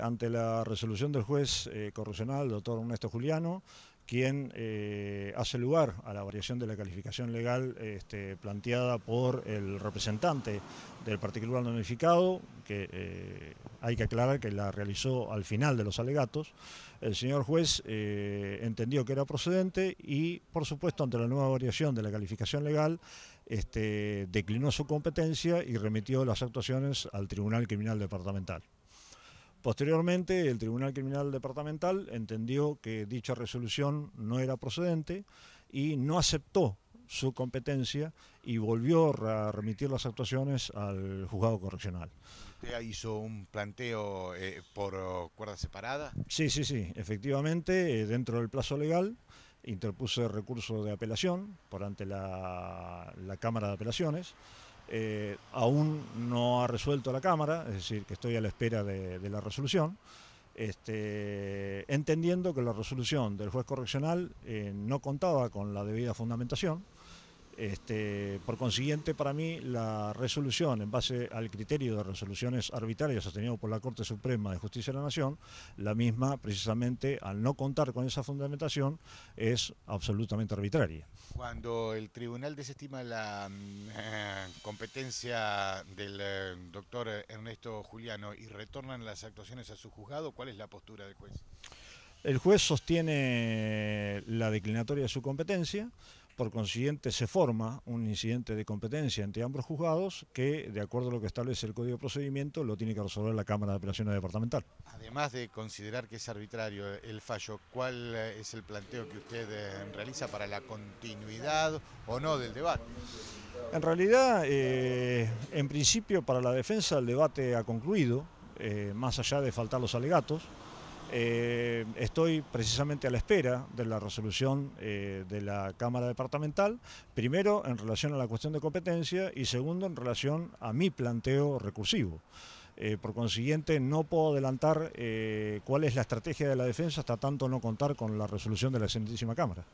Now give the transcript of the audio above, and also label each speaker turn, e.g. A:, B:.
A: Ante la resolución del juez eh, correccional, doctor Ernesto Juliano, quien eh, hace lugar a la variación de la calificación legal este, planteada por el representante del particular notificado, que eh, hay que aclarar que la realizó al final de los alegatos, el señor juez eh, entendió que era procedente y, por supuesto, ante la nueva variación de la calificación legal, este, declinó su competencia y remitió las actuaciones al Tribunal Criminal Departamental. Posteriormente, el Tribunal Criminal Departamental entendió que dicha resolución no era procedente y no aceptó su competencia y volvió a remitir las actuaciones al juzgado correccional.
B: ¿Usted hizo un planteo eh, por oh, cuerda separada?
A: Sí, sí, sí, efectivamente, eh, dentro del plazo legal interpuse recurso de apelación por ante la Cámara de Apelaciones. Eh, aún no ha resuelto la Cámara, es decir, que estoy a la espera de, la resolución, este, entendiendo que la resolución del juez correccional eh, no contaba con la debida fundamentación este, por consiguiente, para mí, la resolución, en base al criterio de resoluciones arbitrarias sostenido por la Corte Suprema de Justicia de la Nación, la misma, precisamente, al no contar con esa fundamentación, es absolutamente arbitraria.
B: Cuando el tribunal desestima la mm, eh, competencia del eh, doctor Ernesto Juliano y retornan las actuaciones a su juzgado, ¿cuál es la postura del juez?
A: El juez sostiene la declinatoria de su competencia. Por consiguiente, se forma un incidente de competencia entre ambos juzgados que, de acuerdo a lo que establece el Código de Procedimiento, lo tiene que resolver la Cámara de Apelaciones Departamental.
B: Además de considerar que es arbitrario el fallo, ¿cuál eh, es el planteo que usted eh, realiza para la continuidad o no del debate?
A: En realidad, eh, en principio, para la defensa el debate ha concluido, más allá de faltar los alegatos. Eh, estoy precisamente a la espera de la resolución eh, de la Cámara Departamental, primero en relación a la cuestión de competencia y segundo en relación a mi planteo recursivo. Eh, por consiguiente, no puedo adelantar cuál es la estrategia de la defensa hasta tanto no contar con la resolución de la Excelentísima Cámara.